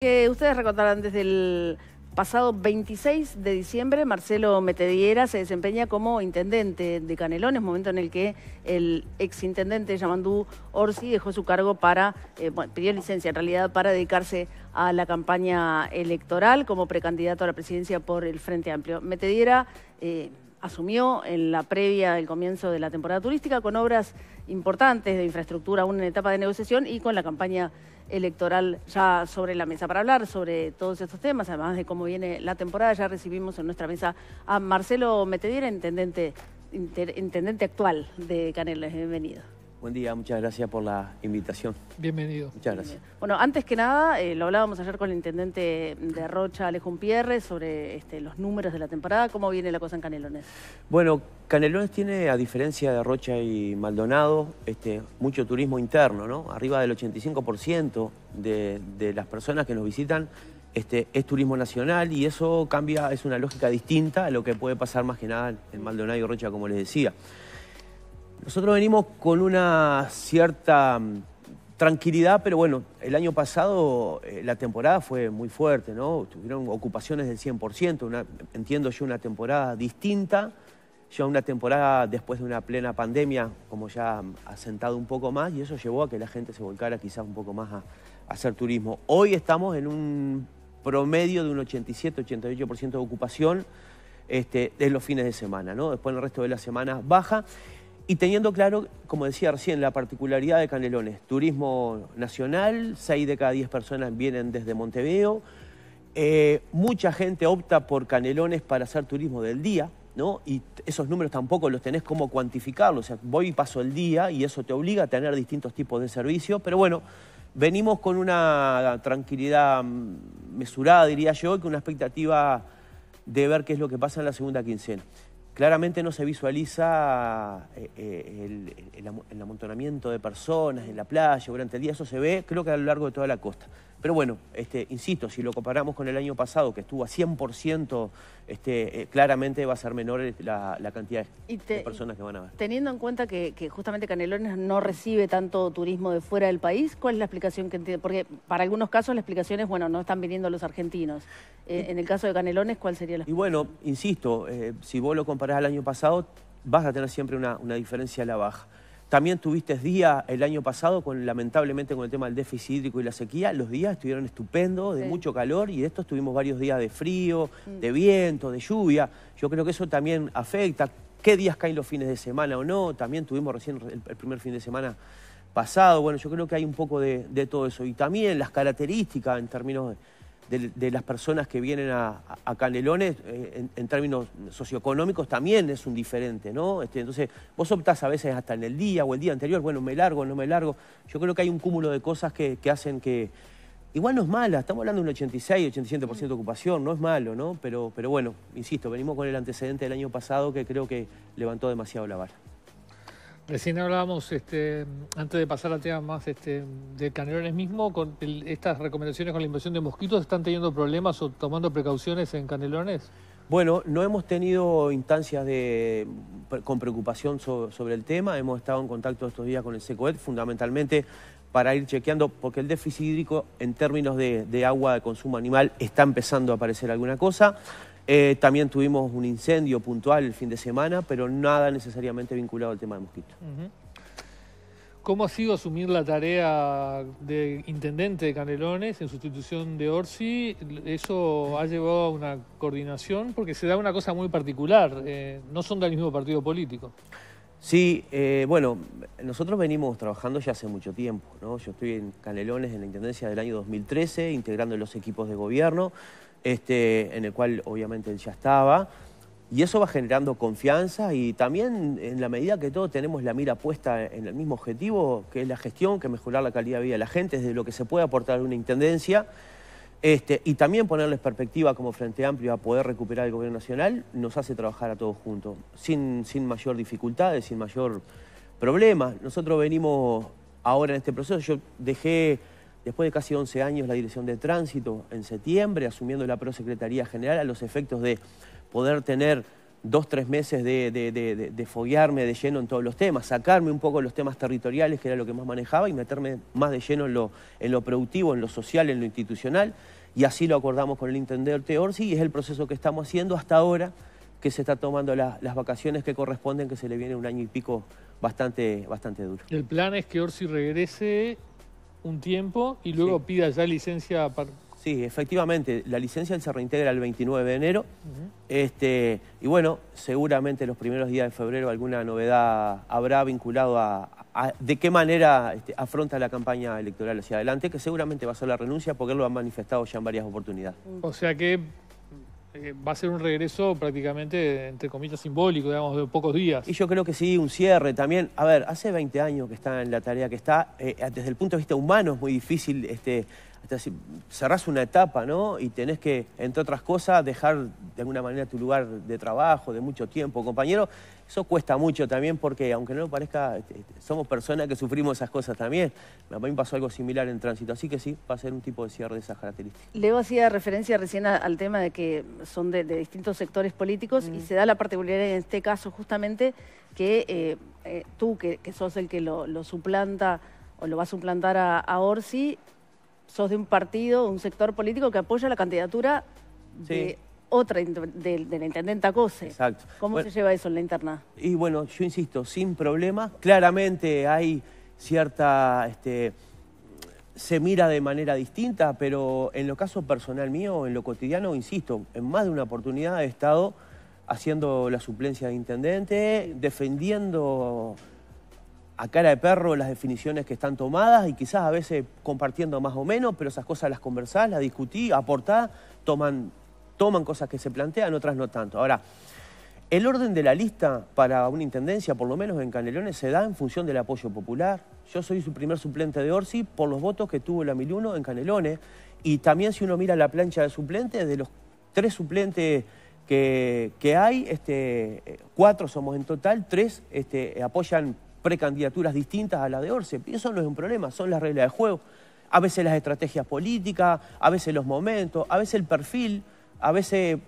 ustedes recordarán desde el pasado 26 de diciembre, Marcelo Metediera se desempeña como intendente de Canelones, momento en el que el exintendente Yamandú Orsi dejó su cargo para, eh, bueno, pidió licencia en realidad para dedicarse a la campaña electoral como precandidato a la presidencia por el Frente Amplio. Metediera... Eh, asumió en la previa del comienzo de la temporada turística con obras importantes de infraestructura aún en etapa de negociación y con la campaña electoral ya sobre la mesa para hablar sobre todos estos temas, además de cómo viene la temporada. Ya recibimos en nuestra mesa a Marcelo Metediera, intendente, intendente actual de Canelos Bienvenido. Buen día, muchas gracias por la invitación. Bienvenido. Muchas gracias. Bueno, antes que nada, eh, lo hablábamos ayer con el intendente de Rocha, Alejo Pierre, sobre este, los números de la temporada. ¿Cómo viene la cosa en Canelones? Bueno, Canelones tiene, a diferencia de Rocha y Maldonado, este, mucho turismo interno, ¿no? Arriba del 85% de, de las personas que nos visitan este, es turismo nacional y eso cambia, es una lógica distinta a lo que puede pasar más que nada en Maldonado y Rocha, como les decía. Nosotros venimos con una cierta mm, tranquilidad, pero bueno, el año pasado eh, la temporada fue muy fuerte, ¿no? Tuvieron ocupaciones del 100%, entiendo yo una temporada distinta, ya una temporada después de una plena pandemia, como ya asentado un poco más, y eso llevó a que la gente se volcara quizás un poco más a, hacer turismo. Hoy estamos en un promedio de un 87-88% de ocupación este, los fines de semana, ¿no? Después el resto de las semanas baja. Y teniendo claro, como decía recién, la particularidad de Canelones, turismo nacional, 6 de cada 10 personas vienen desde Montevideo, eh, mucha gente opta por Canelones para hacer turismo del día, ¿no? Y esos números tampoco los tenés como cuantificarlos, o sea, voy y paso el día y eso te obliga a tener distintos tipos de servicios, pero bueno, venimos con una tranquilidad mm, mesurada, diría yo, y con una expectativa de ver qué es lo que pasa en la segunda quincena. Claramente no se visualiza eh, eh, el, amontonamiento de personas en la playa durante el día, eso se ve creo que a lo largo de toda la costa. Pero bueno, este, insisto, si lo comparamos con el año pasado, que estuvo a 100%, este, eh, claramente va a ser menor eh, la, cantidad de personas que van a ver. Teniendo en cuenta que, justamente Canelones no recibe tanto turismo de fuera del país, ¿cuál es la explicación que entiende? Porque para algunos casos la explicación es, bueno, no están viniendo los argentinos. Eh, en el caso de Canelones, ¿cuál sería la explicación? Y bueno, insisto, si vos lo comparás al año pasado, vas a tener siempre una diferencia a la baja. También tuviste días el año pasado, con, lamentablemente con el tema del déficit hídrico y la sequía, los días estuvieron estupendos, de mucho calor, y de estos tuvimos varios días de frío, mm. de viento, de lluvia. Yo creo que eso también afecta. ¿Qué días caen los fines de semana o no? También tuvimos recién el, primer fin de semana pasado. Bueno, yo creo que hay un poco de, de todo eso. Y también las características en términos de de, las personas que vienen a, a Canelones, eh, en, términos socioeconómicos, también es un diferente, ¿no? Este, entonces, vos optás a veces hasta en el día o el día anterior, bueno, me largo, no me largo. Yo creo que hay un cúmulo de cosas que, hacen que... Igual no es mala, estamos hablando de un 86, 87% de ocupación, no es malo, ¿no? Pero, pero bueno, insisto, venimos con el antecedente del año pasado que creo que levantó demasiado la vara. Recién hablábamos, este, antes de pasar al tema más este, de Canelones mismo, con estas recomendaciones con la inversión de mosquitos, ¿están teniendo problemas o tomando precauciones en Canelones? Bueno, no hemos tenido instancias con preocupación sobre, el tema, hemos estado en contacto estos días con el SECOED, fundamentalmente para ir chequeando, porque el déficit hídrico en términos de, agua de consumo animal está empezando a aparecer alguna cosa. Eh, también tuvimos un incendio puntual el fin de semana, pero nada necesariamente vinculado al tema de mosquitos. ¿Cómo ha sido asumir la tarea de intendente de Canelones en sustitución de Orsi? ¿Eso ha llevado a una coordinación? Porque se da una cosa muy particular, eh, no son del mismo partido político. Sí, eh, bueno, nosotros venimos trabajando ya hace mucho tiempo, ¿no? Yo estoy en Canelones, en la Intendencia del año 2013, integrando los equipos de gobierno, este, en el cual obviamente él ya estaba, y eso va generando confianza y también en la medida que todos tenemos la mira puesta en el mismo objetivo, que es la gestión, que es mejorar la calidad de vida de la gente, desde lo que se puede aportar a una Intendencia, este, y también ponerles perspectiva como Frente Amplio a poder recuperar el gobierno nacional nos hace trabajar a todos juntos, sin, sin mayor dificultades, sin mayor problema. Nosotros venimos ahora en este proceso, yo dejé después de casi 11 años la dirección de tránsito en septiembre, asumiendo la Prosecretaría General a los efectos de poder tener dos, tres meses de, foguearme de lleno en todos los temas, sacarme un poco los temas territoriales, que era lo que más manejaba, y meterme más de lleno en lo, en lo productivo, en lo social, en lo institucional. Y así lo acordamos con el intendente Orsi y es el proceso que estamos haciendo hasta ahora que se está tomando las vacaciones que corresponden, que se le viene un año y pico bastante, bastante duro. El plan es que Orsi regrese un tiempo y luego pida ya licencia para... Sí, efectivamente, la licencia se reintegra el 29 de enero. este, y bueno, seguramente los primeros días de febrero alguna novedad habrá vinculado a, de qué manera este, afronta la campaña electoral hacia adelante, que seguramente va a ser la renuncia porque lo han manifestado ya en varias oportunidades. O sea que eh, va a ser un regreso prácticamente, entre comillas, simbólico, digamos, de pocos días. Y yo creo que sí, un cierre también. A ver, hace 20 años que está en la tarea que está, eh, desde el punto de vista humano es muy difícil este, cerrás una etapa, ¿no? Y tenés que, entre otras cosas, dejar de alguna manera tu lugar de trabajo, de mucho tiempo, compañero. Eso cuesta mucho también porque, aunque no lo parezca, este, este, somos personas que sufrimos esas cosas también. A mí me pasó algo similar en tránsito, así que sí, va a ser un tipo de cierre de esas características. Leo hacía referencia recién al tema de que son de, distintos sectores políticos y mm. se da la particularidad en este caso justamente que eh, eh, tú, que, sos el que lo, suplanta o lo va a suplantar a Orsi, sos de un partido, un sector político que apoya la candidatura de otra de, la intendenta Cose. Exacto. ¿Cómo se lleva eso en la interna? Y bueno, yo insisto, sin problema. Claramente hay cierta... Este, se mira de manera distinta, pero en lo caso personal mío, en lo cotidiano, insisto, en más de una oportunidad he estado haciendo la suplencia de intendente, defendiendo a cara de perro las definiciones que están tomadas y quizás a veces compartiendo más o menos, pero esas cosas las conversás, las discutís, aportás, toman, toman cosas que se plantean, otras no tanto. Ahora, el orden de la lista para una intendencia, por lo menos en Canelones, se da en función del apoyo popular. Yo soy su primer suplente de Orsi por los votos que tuvo la 1001 en Canelones. Y también si uno mira la plancha de suplentes, de los tres suplentes que, hay, este, eh, cuatro somos en total, tres este, apoyan precandidaturas distintas a la de Orce. Eso no es un problema, son las reglas de juego. A veces las estrategias políticas, a veces los momentos, a veces el perfil, a veces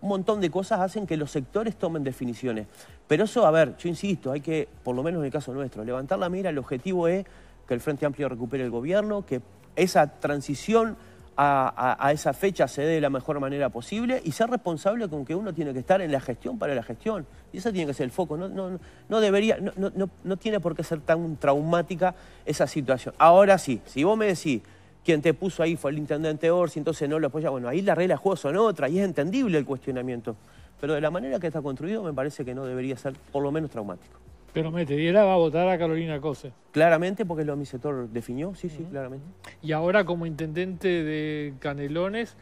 un montón de cosas hacen que los sectores tomen definiciones. Pero eso, a ver, yo insisto, hay que, por lo menos en el caso nuestro, levantar la mira, el objetivo es que el Frente Amplio recupere el gobierno, que esa transición a, esa fecha se dé de la mejor manera posible y ser responsable con que uno tiene que estar en la gestión para la gestión. Y ese tiene que ser el foco. No, no, debería, no, no tiene por qué ser tan traumática esa situación. Ahora sí, si vos me decís quien te puso ahí fue el intendente Orsi, entonces no lo apoya. Bueno, ahí las reglas de juego son otras y es entendible el cuestionamiento. Pero de la manera que está construido me parece que no debería ser por lo menos traumático. Pero Metediera va a votar a Carolina Cose. Claramente, porque lo mi sector definió, sí, sí, claramente. Y ahora como intendente de Canelones,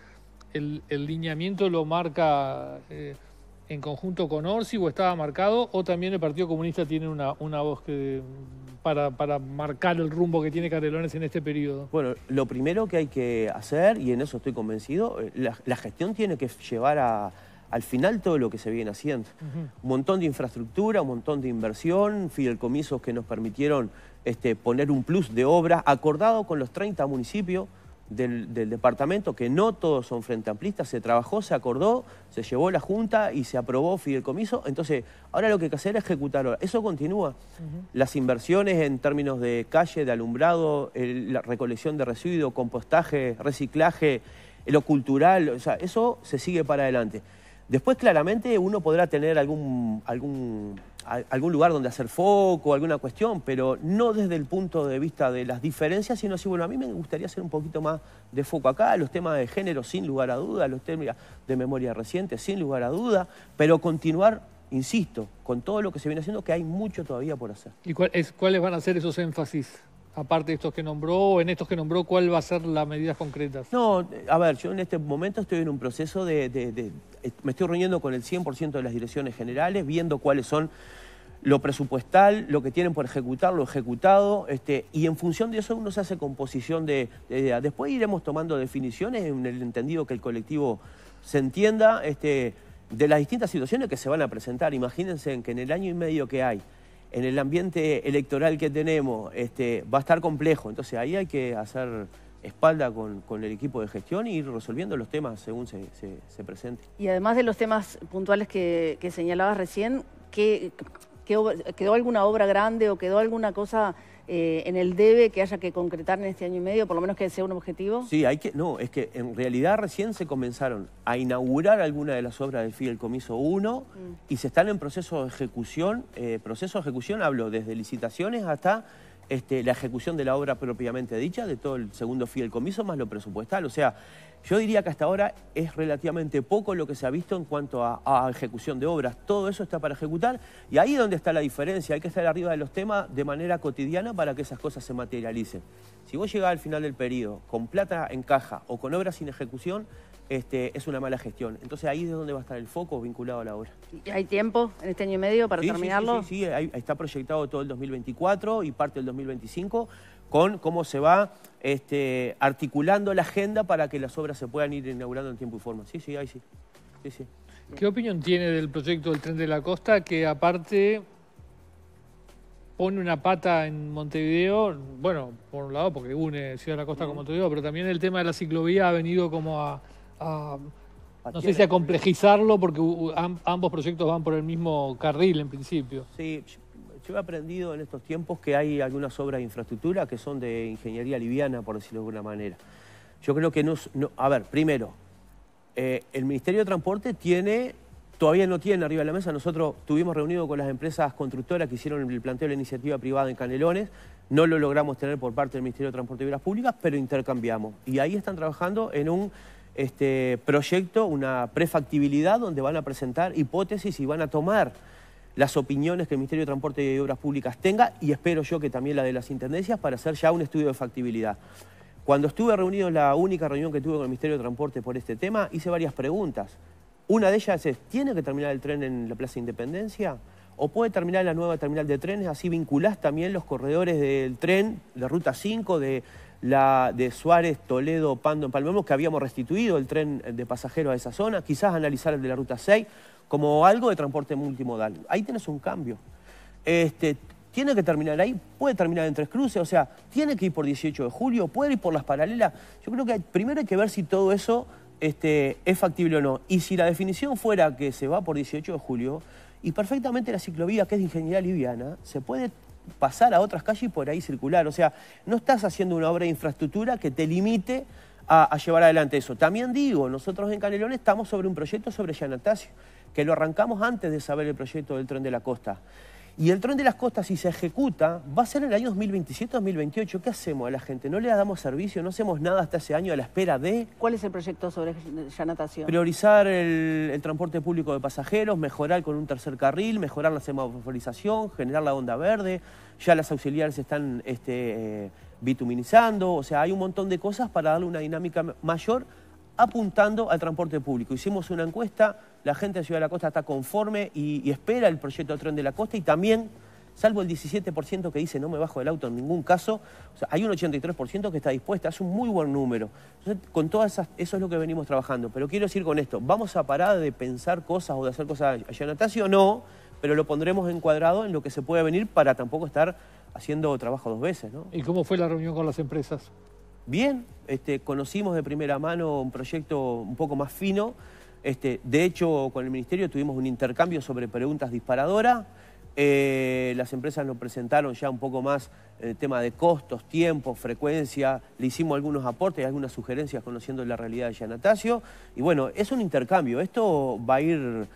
¿el, lineamiento lo marca eh, en conjunto con Orsi o estaba marcado? ¿O también el Partido Comunista tiene una, una voz para, marcar el rumbo que tiene Canelones en este periodo? Bueno, lo primero que hay que hacer, y en eso estoy convencido, eh, la gestión tiene que llevar a al final todo lo que se viene haciendo. Un montón de infraestructura, un montón de inversión, fidelcomisos que nos permitieron este, poner un plus de obra, acordado con los 30 municipios del, departamento, que no todos son frente amplistas, se trabajó, se acordó, se llevó la Junta y se aprobó fidelcomiso. Entonces, ahora lo que hay que hacer es ejecutar. Eso continúa. Las inversiones en términos de calle, de alumbrado, la recolección de residuos, compostaje, reciclaje, lo cultural, o sea, eso se sigue para adelante. Después, claramente, uno podrá tener algún, algún, algún lugar donde hacer foco, alguna cuestión, pero no desde el punto de vista de las diferencias, sino así, bueno, a mí me gustaría hacer un poquito más de foco acá, los temas de género, sin lugar a duda, los temas de memoria reciente, sin lugar a duda, pero continuar insisto, con todo lo que se viene haciendo, que hay mucho todavía por hacer. ¿Y cuáles van a ser esos énfasis? aparte de estos que nombró, en estos que nombró, cuál va a ser las medidas concretas? No, a ver, yo en este momento estoy en un proceso de... Eh, me estoy reuniendo con el 100% de las direcciones generales, viendo cuáles son lo presupuestal, lo que tienen por ejecutar, lo ejecutado, este, y en función de eso uno se hace composición de, Después iremos tomando definiciones en el entendido que el colectivo se entienda este, de las distintas situaciones que se van a presentar. Imagínense que en el año y medio que hay, en el ambiente electoral que tenemos este, va a estar complejo. Entonces ahí hay que hacer espalda con, el equipo de gestión y ir resolviendo los temas según se, presente. Y además de los temas puntuales que, señalabas recién, quedó alguna obra grande o quedó alguna cosa eh, en el debe que haya que concretar en este año y medio, por lo menos que sea un objetivo? Sí, hay que, no, es que en realidad recién se comenzaron a inaugurar alguna de las obras del Comiso 1 mm. y se están en proceso de ejecución, eh, proceso de ejecución hablo desde licitaciones hasta este, la ejecución de la obra propiamente dicha, de todo el segundo fiel comiso, más lo presupuestal. O sea, yo diría que hasta ahora es relativamente poco lo que se ha visto en cuanto a, a ejecución de obras. Todo eso está para ejecutar y ahí es donde está la diferencia. Hay que estar arriba de los temas de manera cotidiana para que esas cosas se materialicen. Si vos llegás al final del periodo con plata en caja o con obras sin ejecución, este, es una mala gestión. Entonces ahí es donde va a estar el foco vinculado a la obra. ¿Hay tiempo en este año y medio para terminarlo? Sí, sí, está proyectado todo el 2024 y parte del 2025 con cómo se va este, articulando la agenda para que las obras se puedan ir inaugurando en tiempo y forma. Sí, sí, ahí sí. ¿Qué opinión tiene del proyecto del tren de la costa que aparte pone una pata en Montevideo, bueno, por un lado porque une Ciudad de la Costa con Montevideo, pero también el tema de la ciclovía ha venido como a, no sé si a complejizarlo, porque ambos proyectos van por el mismo carril en principio. Sí, yo he aprendido en estos tiempos que hay algunas obras de infraestructura que son de ingeniería liviana, por decirlo de alguna manera. Yo creo que no... no a ver, primero, eh, el Ministerio de Transporte tiene todavía no tiene arriba de la mesa. Nosotros tuvimos reunido con las empresas constructoras que hicieron el planteo de la iniciativa privada en Canelones. No lo logramos tener por parte del Ministerio de Transporte y Obras Públicas, pero intercambiamos. Y ahí están trabajando en un este proyecto, una prefactibilidad donde van a presentar hipótesis y van a tomar las opiniones que el Ministerio de Transporte y Obras Públicas tenga y espero yo que también la de las intendencias para hacer ya un estudio de factibilidad. Cuando estuve reunido en la única reunión que tuve con el Ministerio de Transporte por este tema, hice varias preguntas. Una de ellas es, ¿tiene que terminar el tren en la Plaza Independencia? ¿O puede terminar la nueva terminal de trenes? Así vinculás también los corredores del tren, de Ruta 5, de la de Suárez, Toledo, Pando, Palmemos, que habíamos restituido el tren de pasajeros a esa zona, quizás analizar el de la Ruta 6 como algo de transporte multimodal. Ahí tienes un cambio. Este, tiene que terminar ahí, puede terminar en Tres Cruces, o sea, tiene que ir por 18 de julio, puede ir por las paralelas. Yo creo que primero hay que ver si todo eso este, es factible o no. Y si la definición fuera que se va por 18 de julio, y perfectamente la ciclovía, que es de ingeniería liviana, se puede pasar a otras calles y por ahí circular. O sea, no estás haciendo una obra de infraestructura que te limite a, llevar adelante eso. También digo, nosotros en Canelón estamos sobre un proyecto sobre Yanatacio, que lo arrancamos antes de saber el proyecto del tren de la costa. Y el tren de las costas, si se ejecuta, va a ser en el año 2027-2028. ¿Qué hacemos a la gente? ¿No le damos servicio? ¿No hacemos nada hasta ese año a la espera de...? ¿Cuál es el proyecto sobre ya natación? Priorizar el, transporte público de pasajeros, mejorar con un tercer carril, mejorar la semaforización, generar la onda verde. Ya las auxiliares están este, eh, bituminizando. O sea, hay un montón de cosas para darle una dinámica mayor apuntando al transporte público. Hicimos una encuesta, la gente de Ciudad de la Costa está conforme y, espera el proyecto de Tren de la Costa y también, salvo el 17% que dice no me bajo del auto en ningún caso, hay un 83% que está dispuesta, es un muy buen número. Entonces, con todas esas, eso es lo que venimos trabajando. Pero quiero decir con esto, vamos a parar de pensar cosas o de hacer cosas allá en no, pero lo pondremos encuadrado en lo que se puede venir para tampoco estar haciendo trabajo dos veces. ¿Y cómo fue la reunión con las empresas? bien. Este, conocimos de primera mano un proyecto un poco más fino. Este, de hecho, con el Ministerio tuvimos un intercambio sobre preguntas disparadoras. Eh, las empresas nos presentaron ya un poco más el eh, tema de costos, tiempo, frecuencia. Le hicimos algunos aportes, y algunas sugerencias conociendo la realidad de Yanatacio. Y bueno, es un intercambio. Esto va a ir,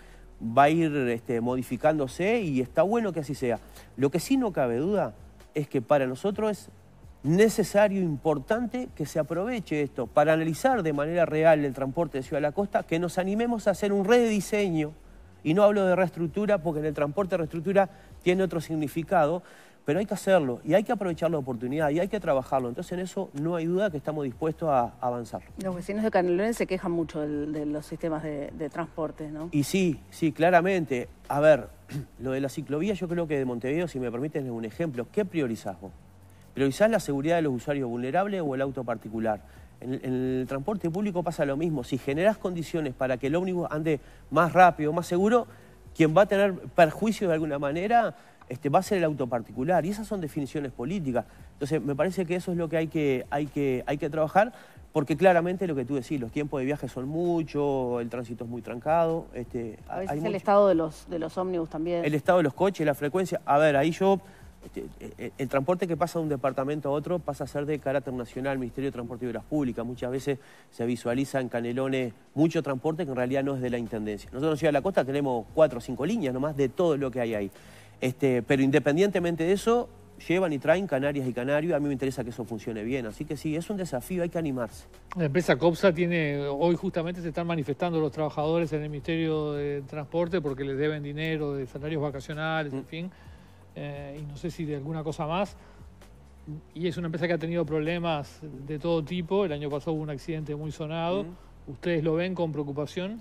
va a ir este, modificándose y está bueno que así sea. Lo que sí no cabe duda es que para nosotros es necesario, importante que se aproveche esto para analizar de manera real el transporte de Ciudad de la Costa, que nos animemos a hacer un rediseño, y no hablo de reestructura porque en el transporte reestructura tiene otro significado, pero hay que hacerlo y hay que aprovechar la oportunidad y hay que trabajarlo. Entonces en eso no hay duda que estamos dispuestos a avanzar. Los vecinos de Canelones se quejan mucho de, los sistemas de, de transporte, ¿no? Y sí, sí, claramente. A ver, lo de la ciclovía yo creo que de Montevideo, si me permiten, es un ejemplo. ¿Qué priorizás vos? Pero quizás la seguridad de los usuarios vulnerables o el auto particular. En, el transporte público pasa lo mismo. Si generás condiciones para que el ómnibus ande más rápido, más seguro, quien va a tener perjuicio de alguna manera este, va a ser el auto particular. Y esas son definiciones políticas. Entonces, me parece que eso es lo que hay que, trabajar, porque claramente lo que tú decís, los tiempos de viaje son muchos, el tránsito es muy trancado. Este, a veces el estado de los ómnibus también. El estado de los coches, la frecuencia. A ver, ahí yo este, eh, el, transporte que pasa de un departamento a otro pasa a ser de carácter nacional, Ministerio de Transporte y Obras Públicas. Muchas veces se visualiza en Canelones mucho transporte que en realidad no es de la Intendencia. Nosotros en Ciudad de la Costa tenemos cuatro o cinco líneas nomás de todo lo que hay ahí. Este, pero independientemente de eso, llevan y traen Canarias y Canarios. A mí me interesa que eso funcione bien. Así que sí, es un desafío, hay que animarse. La empresa COPSA tiene, hoy justamente se están manifestando los trabajadores en el Ministerio de Transporte porque les deben dinero de salarios vacacionales, en mm. fin. Eh, y no sé si de alguna cosa más. Y es una empresa que ha tenido problemas de todo tipo. El año pasado hubo un accidente muy sonado. ¿Ustedes lo ven con preocupación?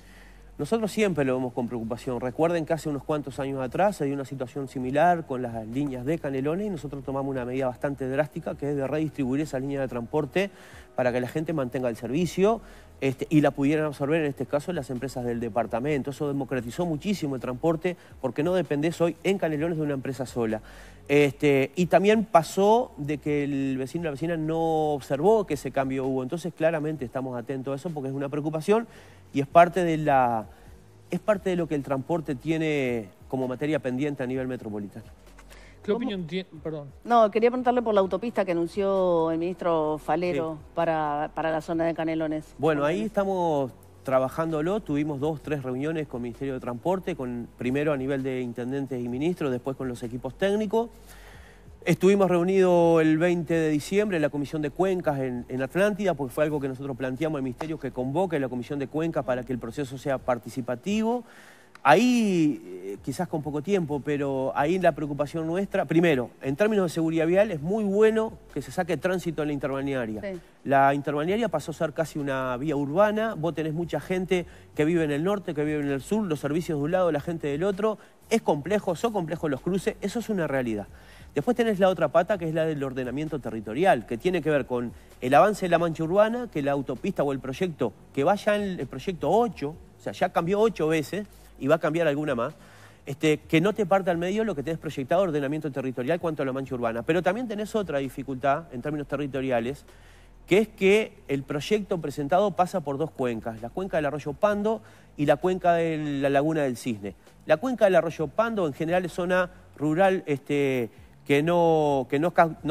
Nosotros siempre lo vemos con preocupación. Recuerden que hace unos cuantos años atrás hay una situación similar con las líneas de Canelones y nosotros tomamos una medida bastante drástica que es de redistribuir esa línea de transporte para que la gente mantenga el servicio este, y la pudieran absorber en este caso las empresas del departamento. Eso democratizó muchísimo el transporte porque no dependés hoy en Canelones de una empresa sola. Este, y también pasó de que el vecino o la vecina no observó que ese cambio hubo. Entonces claramente estamos atentos a eso porque es una preocupación y es parte de, la, es parte de lo que el transporte tiene como materia pendiente a nivel metropolitano. ¿Qué opinión Perdón. No, quería preguntarle por la autopista que anunció el ministro Falero para, la zona de Canelones. Bueno, ahí estamos trabajándolo, tuvimos dos, tres reuniones con el Ministerio de Transporte, con, primero a nivel de intendentes y ministros, después con los equipos técnicos. Estuvimos reunidos el 20 de diciembre en la Comisión de Cuencas en, Atlántida, porque fue algo que nosotros planteamos el Ministerio que convoque la Comisión de Cuencas para que el proceso sea participativo. Ahí, eh, quizás con poco tiempo, pero ahí la preocupación nuestra, primero, en términos de seguridad vial, es muy bueno que se saque tránsito en la interbalnearia. La interbalnearia pasó a ser casi una vía urbana, vos tenés mucha gente que vive en el norte, que vive en el sur, los servicios de un lado, la gente del otro, es complejo, son complejos los cruces, eso es una realidad. Después tenés la otra pata, que es la del ordenamiento territorial, que tiene que ver con el avance de la mancha urbana, que la autopista o el proyecto, que vaya en el proyecto 8, o sea, ya cambió 8 veces y va a cambiar alguna más, este, que no te parte al medio lo que tenés proyectado ordenamiento territorial cuanto a la mancha urbana. Pero también tenés otra dificultad en términos territoriales, que es que el proyecto presentado pasa por dos cuencas, la cuenca del arroyo Pando y la cuenca de la laguna del Cisne. La cuenca del arroyo Pando en general es zona rural este, que, no,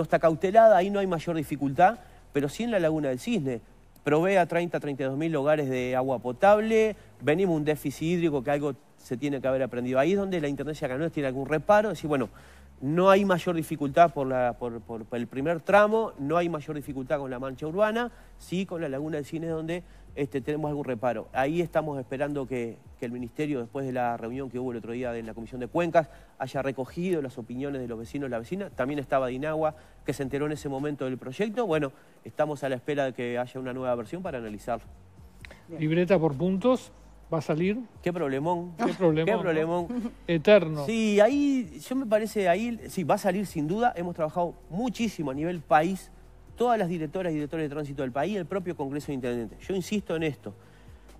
está cautelada, ahí no hay mayor dificultad, pero sí en la Laguna del Cisne. Provee a 30, 32 mil hogares de agua potable, venimos un déficit hídrico que algo se tiene que haber aprendido. Ahí es donde la Intendencia Canoes tiene algún reparo, decir, bueno, no hay mayor dificultad por, el primer tramo, no hay mayor dificultad con la mancha urbana, sí con la laguna del cine donde este, tenemos algún reparo. Ahí estamos esperando que, el Ministerio, después de la reunión que hubo el otro día en la Comisión de Cuencas, haya recogido las opiniones de los vecinos, la vecina, también estaba Dinagua, que se enteró en ese momento del proyecto. Bueno, estamos a la espera de que haya una nueva versión para analizar. Libreta por puntos va a salir. Qué problemón. Qué problemón. Eterno. Sí, ahí, yo me parece, ahí, sí, va a salir sin duda. Hemos trabajado muchísimo a nivel país, todas las directoras y directores de tránsito del país, el propio Congreso de Intendentes. Yo insisto en esto.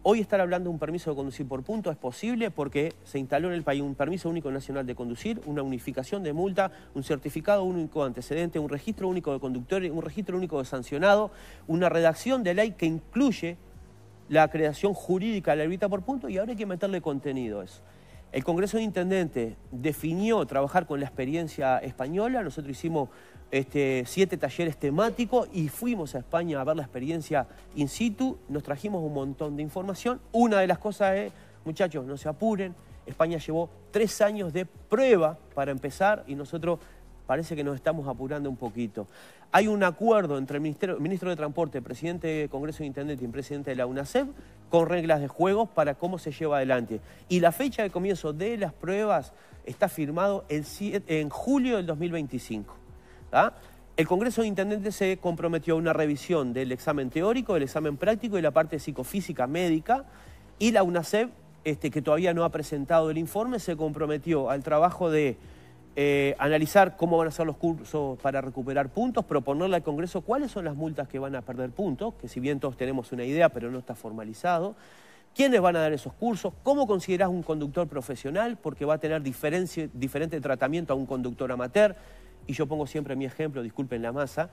Hoy estar hablando de un permiso de conducir por punto es posible porque se instaló en el país un permiso único nacional de conducir, una unificación de multa, un certificado único de antecedente, un registro único de conductores, un registro único de sancionado, una redacción de ley que incluye la creación jurídica la evita por punto y ahora hay que meterle contenido a eso. El Congreso de Intendentes definió trabajar con la experiencia española, nosotros hicimos este, siete talleres temáticos y fuimos a España a ver la experiencia in situ, nos trajimos un montón de información. Una de las cosas es, muchachos, no se apuren, España llevó tres años de prueba para empezar y nosotros parece que nos estamos apurando un poquito. Hay un acuerdo entre el, ministro de Transporte, presidente del Congreso de Intendentes y el presidente de la UNACEP con reglas de juegos para cómo se lleva adelante. Y la fecha de comienzo de las pruebas está firmado en, julio del 2025. ¿ah? El Congreso de Intendentes se comprometió a una revisión del examen teórico, del examen práctico y la parte psicofísica médica. Y la UNACEP, este, que todavía no ha presentado el informe, se comprometió al trabajo de eh, analizar cómo van a ser los cursos para recuperar puntos, proponerle al Congreso cuáles son las multas que van a perder puntos, que si bien todos tenemos una idea, pero no está formalizado quiénes van a dar esos cursos, cómo considerás un conductor profesional, porque va a tener diferente tratamiento a un conductor amateur. Y yo pongo siempre mi ejemplo, disculpen la masa,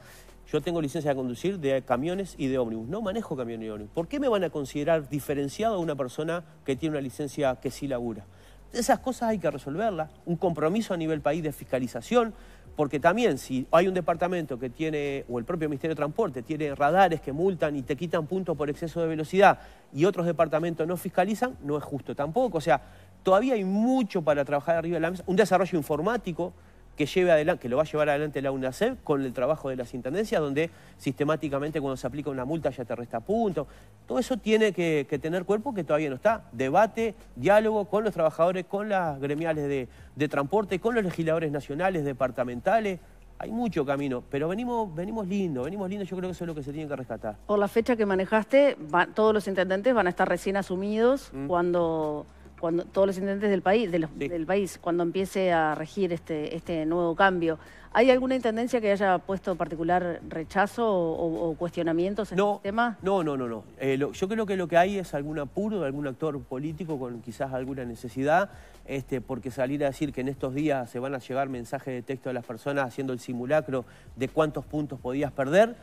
yo tengo licencia de conducir de camiones y de ómnibus, no manejo camiones y ómnibus. ¿Por qué me van a considerar diferenciado a una persona que tiene una licencia que sí labura? Esas cosas hay que resolverlas, un compromiso a nivel país de fiscalización, porque también si hay un departamento que tiene, o el propio Ministerio de Transporte, tiene radares que multan y te quitan puntos por exceso de velocidad y otros departamentos no fiscalizan, no es justo tampoco. O sea, todavía hay mucho para trabajar arriba de la mesa, un desarrollo informático, que, lleve adelante, que lo va a llevar adelante la UNACEP con el trabajo de las intendencias, donde sistemáticamente cuando se aplica una multa ya te resta punto. Todo eso tiene que, tener cuerpo que todavía no está. Debate, diálogo con los trabajadores, con las gremiales de, transporte, con los legisladores nacionales, departamentales hay mucho camino, pero venimos, venimos lindo, venimos lindo, yo creo que eso es lo que se tiene que rescatar. Por la fecha que manejaste, todos los intendentes van a estar recién asumidos mm. cuando cuando todos los intendentes del país, del país, cuando empiece a regir este, este nuevo cambio. ¿Hay alguna intendencia que haya puesto particular rechazo o, cuestionamientos en este tema? No, no, no, no. Eh, yo creo que lo que hay es algún apuro de algún actor político con quizás alguna necesidad, este, porque salir a decir que en estos días se van a llegar mensajes de texto a las personas haciendo el simulacro de cuántos puntos podías perder.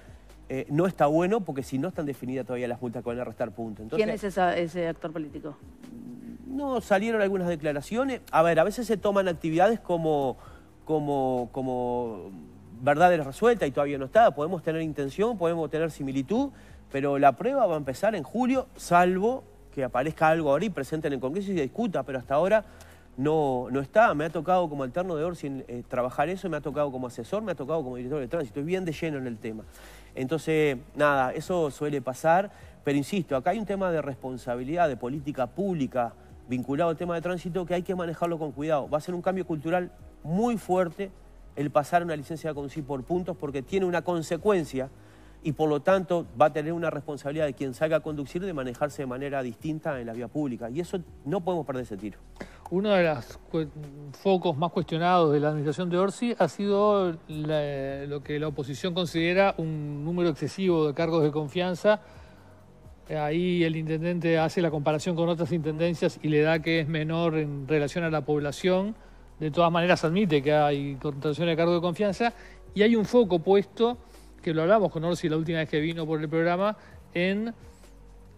Eh, no está bueno porque si no están definidas todavía las multas que van a restar puntos. ¿Quién es ese actor político? No, salieron algunas declaraciones. A ver, a veces se toman actividades como, como, como verdades resueltas y todavía no está. Podemos tener intención, podemos tener similitud, pero la prueba va a empezar en julio, salvo que aparezca algo ahora y presente en el Congreso y se discuta, pero hasta ahora no, está. Me ha tocado como alterno de Orsi eh, trabajar eso, me ha tocado como asesor, me ha tocado como director de tránsito. Estoy bien de lleno en el tema. Entonces, nada, eso suele pasar, pero insisto, acá hay un tema de responsabilidad, de política pública vinculado al tema de tránsito que hay que manejarlo con cuidado. Va a ser un cambio cultural muy fuerte el pasar una licencia de conducir por puntos porque tiene una consecuencia y por lo tanto va a tener una responsabilidad de quien salga a conducir de manejarse de manera distinta en la vía pública. Y eso no podemos perder ese tiro. Uno de los focos más cuestionados de la administración de Orsi ha sido lo que la oposición considera un número excesivo de cargos de confianza eh, ahí el intendente hace la comparación con otras intendencias y le da que es menor en relación a la población. De todas maneras admite que hay contratación de cargo de confianza y hay un foco puesto, que lo hablamos con Orsi la última vez que vino por el programa, en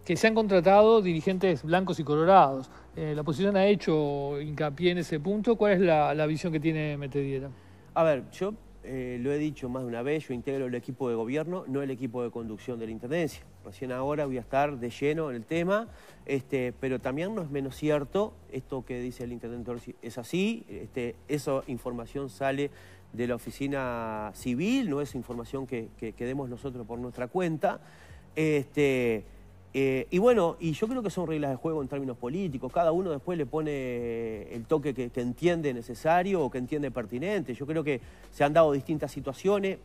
que se han contratado dirigentes blancos y colorados. Eh, la oposición ha hecho hincapié en ese punto. ¿Cuál es la, la visión que tiene Metediera? A ver, yo eh, lo he dicho más de una vez, yo integro el equipo de gobierno, no el equipo de conducción de la Intendencia. Recién ahora voy a estar de lleno en el tema, este, pero también no es menos cierto, esto que dice el Intendente Orsi es así, este, esa información sale de la oficina civil, no es información que, demos nosotros por nuestra cuenta. Este, eh, y bueno, y yo creo que son reglas de juego en términos políticos. Cada uno después le pone el toque que, entiende necesario o que entiende pertinente. Yo creo que se han dado distintas situaciones.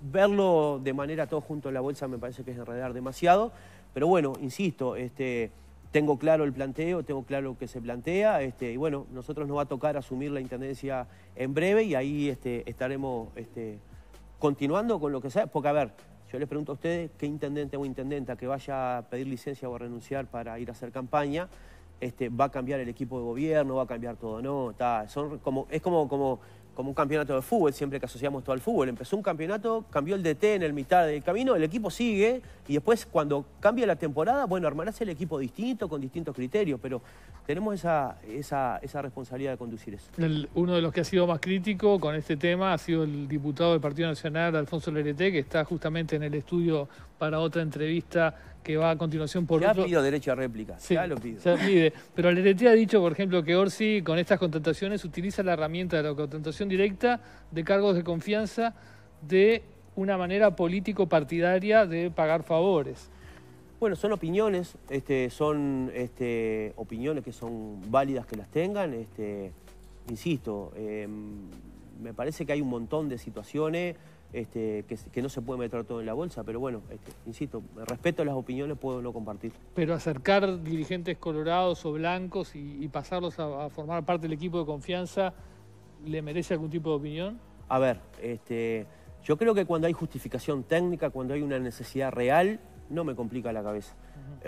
Verlo de manera todo junto en la bolsa me parece que es enredar demasiado. Pero bueno, insisto, este, tengo claro el planteo, tengo claro lo que se plantea. Este, y bueno, nosotros nos va a tocar asumir la intendencia en breve y ahí este, estaremos este, continuando con lo que sea. Porque a ver yo les pregunto a ustedes qué intendente o intendenta que vaya a pedir licencia o a renunciar para ir a hacer campaña, este, va a cambiar el equipo de gobierno, va a cambiar todo. No, está, son como, es como, como como un campeonato de fútbol, siempre que asociamos todo al fútbol. Empezó un campeonato, cambió el DT en el mitad del camino, el equipo sigue y después cuando cambia la temporada, bueno, armarás el equipo distinto, con distintos criterios, pero tenemos esa, esa, responsabilidad de conducir eso. uno de los que ha sido más crítico con este tema ha sido el diputado del Partido Nacional, Alfonso Lereté, que está justamente en el estudio para otra entrevista que va a continuación por ya pido derecho a réplica, ya lo pido. Se pide. Pero Aleretía ha dicho, por ejemplo, que Orsi con estas contrataciones utiliza la herramienta de la contratación directa de cargos de confianza de una manera político-partidaria de pagar favores. Bueno, son opiniones, este, son este, opiniones que son válidas que las tengan. Este, insisto, em, me parece que hay un montón de situaciones este, que, no se puede meter todo en la bolsa, pero bueno, este, insisto, respeto las opiniones, puedo no compartir. Pero acercar dirigentes colorados o blancos y, pasarlos a, formar parte del equipo de confianza, ¿le merece algún tipo de opinión? A ver, este, yo creo que cuando hay justificación técnica, cuando hay una necesidad real, no me complica la cabeza.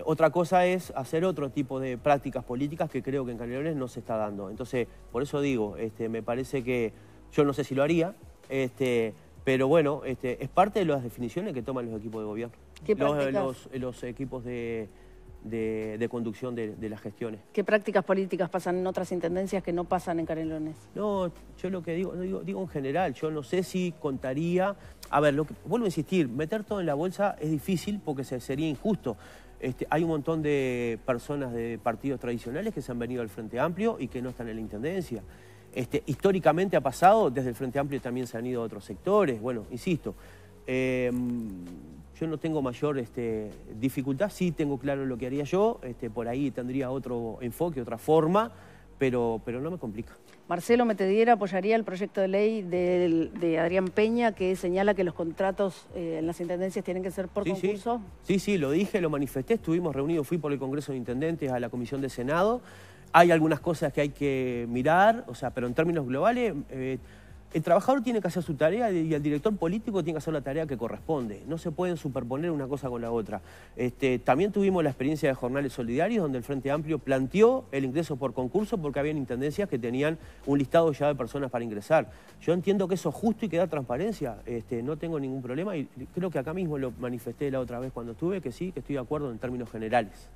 Otra cosa es hacer otro tipo de prácticas políticas que creo que en Canelones no se está dando. Entonces, por eso digo, me parece que yo no sé si lo haría, este, pero bueno, este, es parte de las definiciones que toman los equipos de gobierno. ¿Qué los, eh, eh, los, equipos de, conducción de, las gestiones. ¿Qué prácticas políticas pasan en otras intendencias que no pasan en Canelones? No, yo lo que digo, digo, en general, yo no sé si contaría... A ver, vuelvo a insistir, meter todo en la bolsa es difícil porque sería injusto. Este, hay un montón de personas de partidos tradicionales que se han venido al Frente Amplio y que no están en la Intendencia. Este, históricamente ha pasado, desde el Frente Amplio también se han ido a otros sectores. Bueno, insisto, em, yo no tengo mayor este, dificultad, sí tengo claro lo que haría yo, este, por ahí tendría otro enfoque, otra forma, pero, no me complica. Marcelo me te diera apoyaría el proyecto de ley de, Adrián Peña que señala que los contratos eh, en las intendencias tienen que ser por concurso. sí, sí, lo dije, lo manifesté, estuvimos reunidos, fui por el Congreso de Intendentes a la Comisión de Senado. Hay algunas cosas que hay que mirar, o sea, pero en términos globales, eh, el trabajador tiene que hacer su tarea y el director político tiene que hacer la tarea que corresponde. No se pueden superponer una cosa con la otra. Este, también tuvimos la experiencia de jornales solidarios donde el Frente Amplio planteó el ingreso por concurso porque había intendencias que tenían un listado ya de personas para ingresar. Yo entiendo que eso es justo y que da transparencia. Este, no tengo ningún problema y creo que acá mismo lo manifesté la otra vez cuando estuve, que sí, que estoy de acuerdo en términos generales.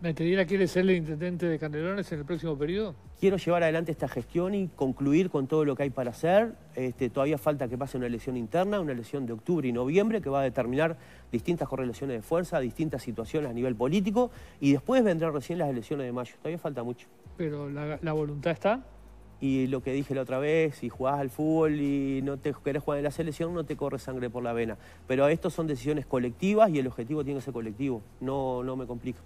¿Me ¿Medellín quiere ser el intendente de Candelones en el próximo periodo? Quiero llevar adelante esta gestión y concluir con todo lo que hay para hacer. Este, todavía falta que pase una elección interna, una elección de octubre y noviembre que va a determinar distintas correlaciones de fuerza, distintas situaciones a nivel político y después vendrán recién las elecciones de mayo. Todavía falta mucho. ¿Pero la voluntad está? y lo que dije la otra vez, si jugás al fútbol y no te querés jugar en la selección, no te corre sangre por la vena. Pero esto son decisiones colectivas y el objetivo tiene que ser colectivo, no, no me complica.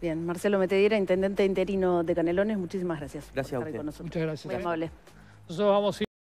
Bien, Marcelo Metedira, Intendente Interino de Canelones, muchísimas gracias. por estar Con nosotros. Muchas gracias. Muy amable. Nosotros vamos a